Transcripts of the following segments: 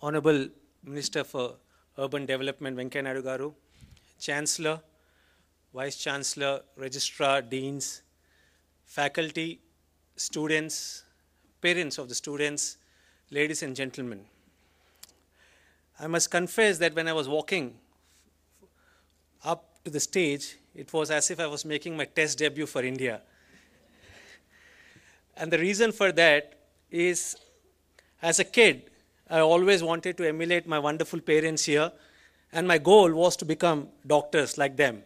Honorable Minister for Urban Development, Venkaya Garu, Chancellor, Vice Chancellor, Registrar, Deans, faculty, students, parents of the students, ladies and gentlemen. I must confess that when I was walking up to the stage, it was as if I was making my test debut for India. and the reason for that is, as a kid, I always wanted to emulate my wonderful parents here, and my goal was to become doctors like them.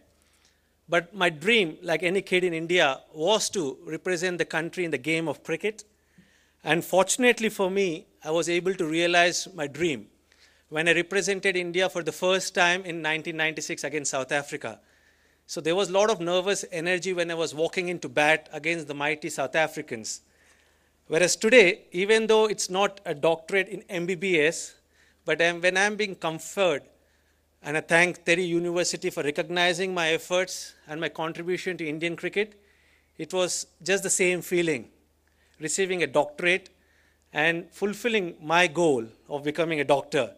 But my dream, like any kid in India, was to represent the country in the game of cricket. And fortunately for me, I was able to realize my dream when I represented India for the first time in 1996 against South Africa. So there was a lot of nervous energy when I was walking into bat against the mighty South Africans. Whereas today, even though it's not a doctorate in MBBS, but I'm, when I'm being conferred, and I thank Terry University for recognizing my efforts and my contribution to Indian cricket, it was just the same feeling, receiving a doctorate and fulfilling my goal of becoming a doctor.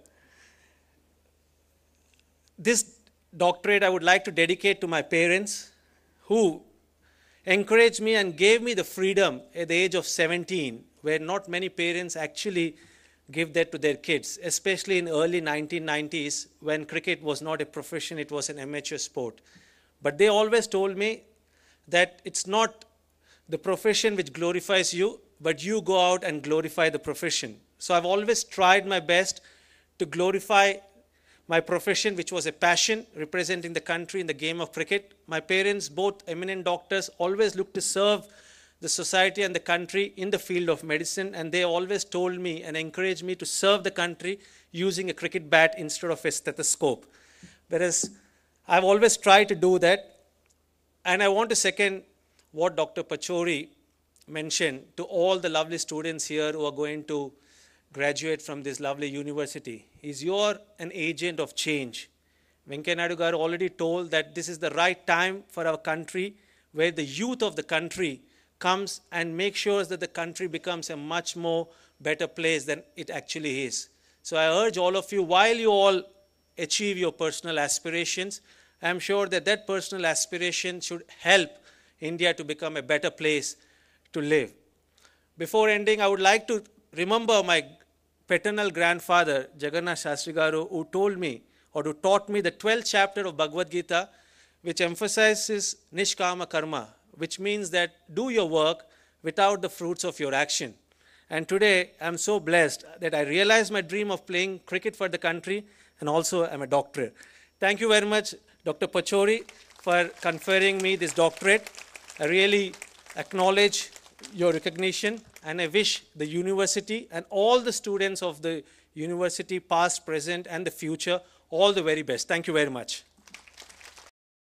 This doctorate I would like to dedicate to my parents who encouraged me and gave me the freedom at the age of 17, where not many parents actually give that to their kids, especially in early 1990s when cricket was not a profession, it was an amateur sport. But they always told me that it's not the profession which glorifies you, but you go out and glorify the profession. So I've always tried my best to glorify my profession, which was a passion, representing the country in the game of cricket. My parents, both eminent doctors, always looked to serve the society and the country in the field of medicine, and they always told me and encouraged me to serve the country using a cricket bat instead of a stethoscope. Whereas I've always tried to do that, and I want to second what Dr. Pachori mentioned to all the lovely students here who are going to graduate from this lovely university is you're an agent of change. Venkaya Naidu Garu already told that this is the right time for our country where the youth of the country comes and makes sure that the country becomes a much more better place than it actually is. So I urge all of you, while you all achieve your personal aspirations, I'm sure that that personal aspiration should help India to become a better place to live. Before ending, I would like to remember my paternal grandfather, Jagannath Shastri Garu, who told me or who taught me the 12th chapter of Bhagavad Gita, which emphasizes Nishkama Karma, which means that do your work without the fruits of your action. And today, I'm so blessed that I realized my dream of playing cricket for the country and also I'm a doctor. Thank you very much, Dr. Pachori, for conferring me this doctorate. I really acknowledge your recognition and I wish the university and all the students of the university, past, present, and the future, all the very best. Thank you very much.